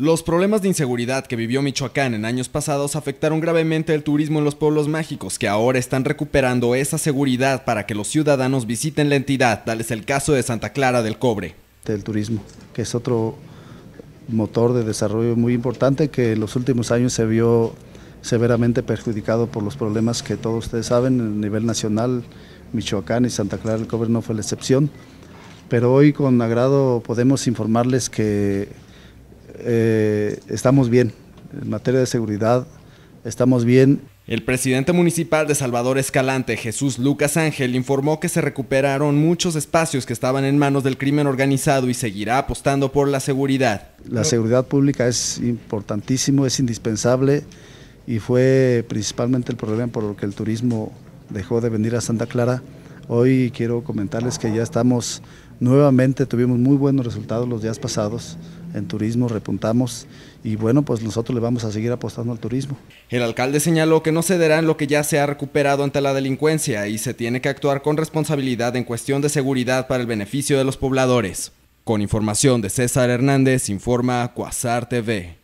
Los problemas de inseguridad que vivió Michoacán en años pasados afectaron gravemente el turismo en los pueblos mágicos, que ahora están recuperando esa seguridad para que los ciudadanos visiten la entidad. Tal es el caso de Santa Clara del Cobre. Del turismo, que es otro motor de desarrollo muy importante que en los últimos años se vio severamente perjudicado por los problemas que todos ustedes saben a nivel nacional. Michoacán y Santa Clara del Cobre no fue la excepción. Pero hoy con agrado podemos informarles que eh, estamos bien. En materia de seguridad, estamos bien. El presidente municipal de Salvador Escalante, Jesús Lucas Ángel, informó que se recuperaron muchos espacios que estaban en manos del crimen organizado y seguirá apostando por la seguridad. La seguridad pública es importantísimo, es indispensable y fue principalmente el problema por el que el turismo dejó de venir a Santa Clara. Hoy quiero comentarles que ya estamos Nuevamente tuvimos muy buenos resultados los días pasados en turismo, repuntamos y bueno, pues nosotros le vamos a seguir apostando al turismo. El alcalde señaló que no cederá en lo que ya se ha recuperado ante la delincuencia y se tiene que actuar con responsabilidad en cuestión de seguridad para el beneficio de los pobladores. Con información de César Hernández, informa Cuasar TV.